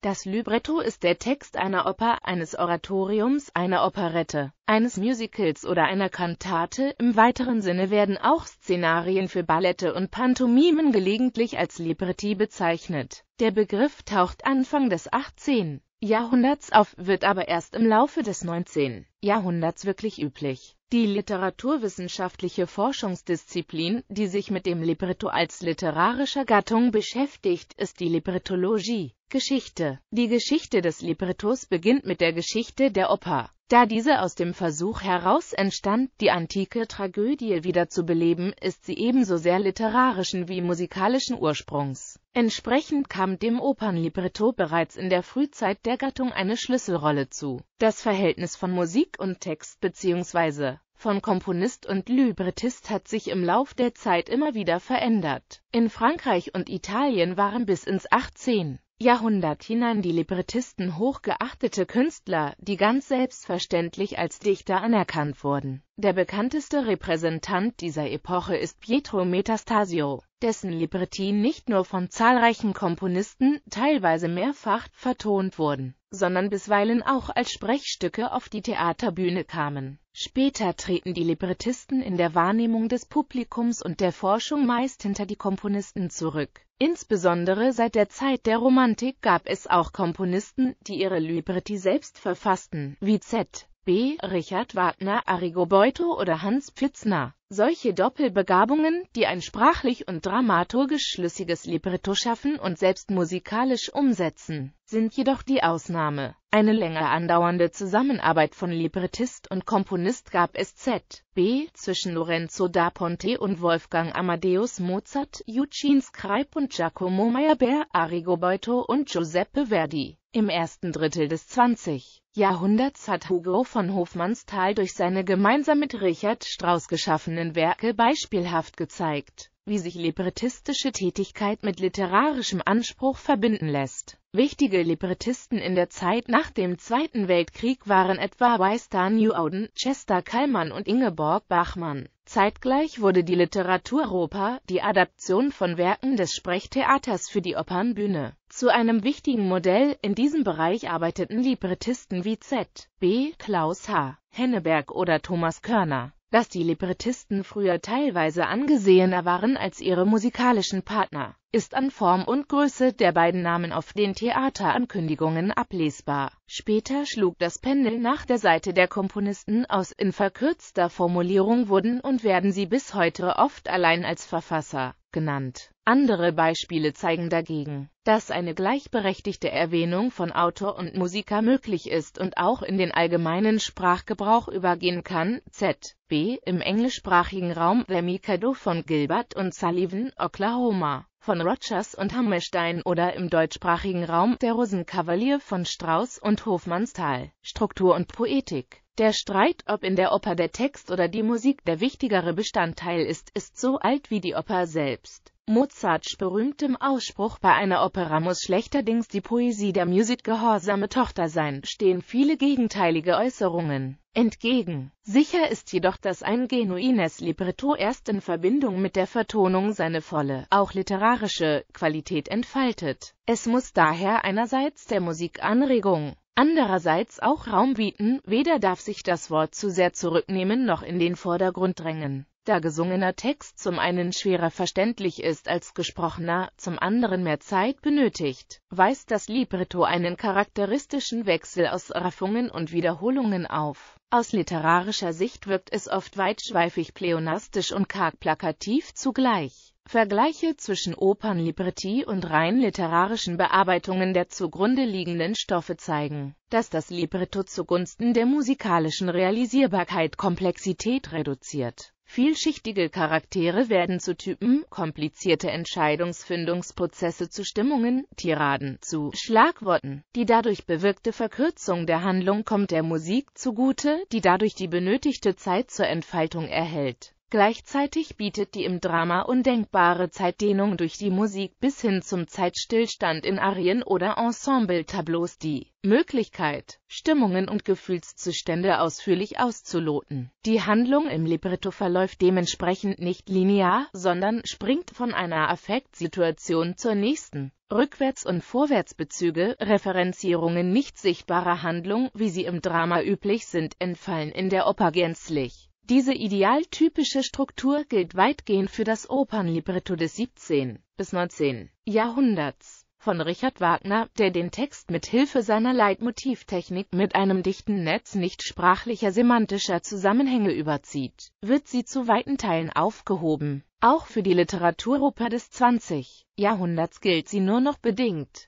Das Libretto ist der Text einer Oper, eines Oratoriums, einer Operette, eines Musicals oder einer Kantate. Im weiteren Sinne werden auch Szenarien für Ballette und Pantomimen gelegentlich als Libretti bezeichnet. Der Begriff taucht Anfang des 18. Jahrhunderts auf, wird aber erst im Laufe des 19. Jahrhunderts wirklich üblich. Die literaturwissenschaftliche Forschungsdisziplin, die sich mit dem Libretto als literarischer Gattung beschäftigt, ist die Librettologie. Geschichte Die Geschichte des Librettos beginnt mit der Geschichte der Oper. Da diese aus dem Versuch heraus entstand, die antike Tragödie wiederzubeleben, ist sie ebenso sehr literarischen wie musikalischen Ursprungs. Entsprechend kam dem Opernlibretto bereits in der Frühzeit der Gattung eine Schlüsselrolle zu. Das Verhältnis von Musik und Text bzw. von Komponist und Librettist hat sich im Lauf der Zeit immer wieder verändert. In Frankreich und Italien waren bis ins 18. Jahrhundert hinein die Librettisten hochgeachtete Künstler, die ganz selbstverständlich als Dichter anerkannt wurden. Der bekannteste Repräsentant dieser Epoche ist Pietro Metastasio, dessen Libretti nicht nur von zahlreichen Komponisten, teilweise mehrfach, vertont wurden sondern bisweilen auch als Sprechstücke auf die Theaterbühne kamen. Später treten die Librettisten in der Wahrnehmung des Publikums und der Forschung meist hinter die Komponisten zurück. Insbesondere seit der Zeit der Romantik gab es auch Komponisten, die ihre Libretti selbst verfassten, wie Z. B. Richard Wagner, Arrigo Arigobeto oder Hans Pfitzner. Solche Doppelbegabungen, die ein sprachlich und dramaturgisch schlüssiges Libretto schaffen und selbst musikalisch umsetzen, sind jedoch die Ausnahme. Eine länger andauernde Zusammenarbeit von Librettist und Komponist gab es Z. B. zwischen Lorenzo da Ponte und Wolfgang Amadeus Mozart, Eugene Scribe und Giacomo Meyerbeer, Arrigo Arigobeto und Giuseppe Verdi. Im ersten Drittel des 20. Jahrhunderts hat Hugo von Hofmannsthal durch seine gemeinsam mit Richard Strauss geschaffenen Werke beispielhaft gezeigt wie sich librettistische Tätigkeit mit literarischem Anspruch verbinden lässt. Wichtige Librettisten in der Zeit nach dem Zweiten Weltkrieg waren etwa Weistar Newton, Chester Kallmann und Ingeborg Bachmann. Zeitgleich wurde die Literatur Europa, die Adaption von Werken des Sprechtheaters für die Opernbühne, zu einem wichtigen Modell. In diesem Bereich arbeiteten Librettisten wie Z. B. Klaus H. Henneberg oder Thomas Körner dass die Librettisten früher teilweise angesehener waren als ihre musikalischen Partner, ist an Form und Größe der beiden Namen auf den Theaterankündigungen ablesbar. Später schlug das Pendel nach der Seite der Komponisten aus, in verkürzter Formulierung wurden und werden sie bis heute oft allein als Verfasser genannt. Andere Beispiele zeigen dagegen, dass eine gleichberechtigte Erwähnung von Autor und Musiker möglich ist und auch in den allgemeinen Sprachgebrauch übergehen kann. Z.B. im englischsprachigen Raum The Mikado von Gilbert und Sullivan, Oklahoma von Rogers und Hammerstein oder im deutschsprachigen Raum Der Rosenkavalier von Strauss und Hofmannsthal. Struktur und Poetik der Streit, ob in der Oper der Text oder die Musik der wichtigere Bestandteil ist, ist so alt wie die Oper selbst. Mozarts berühmtem Ausspruch bei einer Opera muss schlechterdings die Poesie der Musik gehorsame Tochter sein, stehen viele gegenteilige Äußerungen entgegen. Sicher ist jedoch, dass ein genuines Libretto erst in Verbindung mit der Vertonung seine volle, auch literarische, Qualität entfaltet. Es muss daher einerseits der Musik Anregung andererseits auch Raum bieten, weder darf sich das Wort zu sehr zurücknehmen noch in den Vordergrund drängen. Da gesungener Text zum einen schwerer verständlich ist als gesprochener, zum anderen mehr Zeit benötigt, weist das Libretto einen charakteristischen Wechsel aus Raffungen und Wiederholungen auf. Aus literarischer Sicht wirkt es oft weitschweifig pleonastisch und karg plakativ zugleich. Vergleiche zwischen Opernlibretti und rein literarischen Bearbeitungen der zugrunde liegenden Stoffe zeigen, dass das Libretto zugunsten der musikalischen Realisierbarkeit Komplexität reduziert. Vielschichtige Charaktere werden zu Typen, komplizierte Entscheidungsfindungsprozesse zu Stimmungen, Tiraden, zu Schlagworten. Die dadurch bewirkte Verkürzung der Handlung kommt der Musik zugute, die dadurch die benötigte Zeit zur Entfaltung erhält. Gleichzeitig bietet die im Drama undenkbare Zeitdehnung durch die Musik bis hin zum Zeitstillstand in Arien oder Ensemble-Tableaus die Möglichkeit, Stimmungen und Gefühlszustände ausführlich auszuloten. Die Handlung im Libretto verläuft dementsprechend nicht linear, sondern springt von einer Affektsituation zur nächsten. Rückwärts- und Vorwärtsbezüge, Referenzierungen nicht sichtbarer Handlung, wie sie im Drama üblich sind, entfallen in der Oper gänzlich. Diese idealtypische Struktur gilt weitgehend für das Opernlibretto des 17. bis 19. Jahrhunderts von Richard Wagner, der den Text mit Hilfe seiner Leitmotivtechnik mit einem dichten Netz nicht sprachlicher semantischer Zusammenhänge überzieht, wird sie zu weiten Teilen aufgehoben. Auch für die Literaturoper des 20. Jahrhunderts gilt sie nur noch bedingt.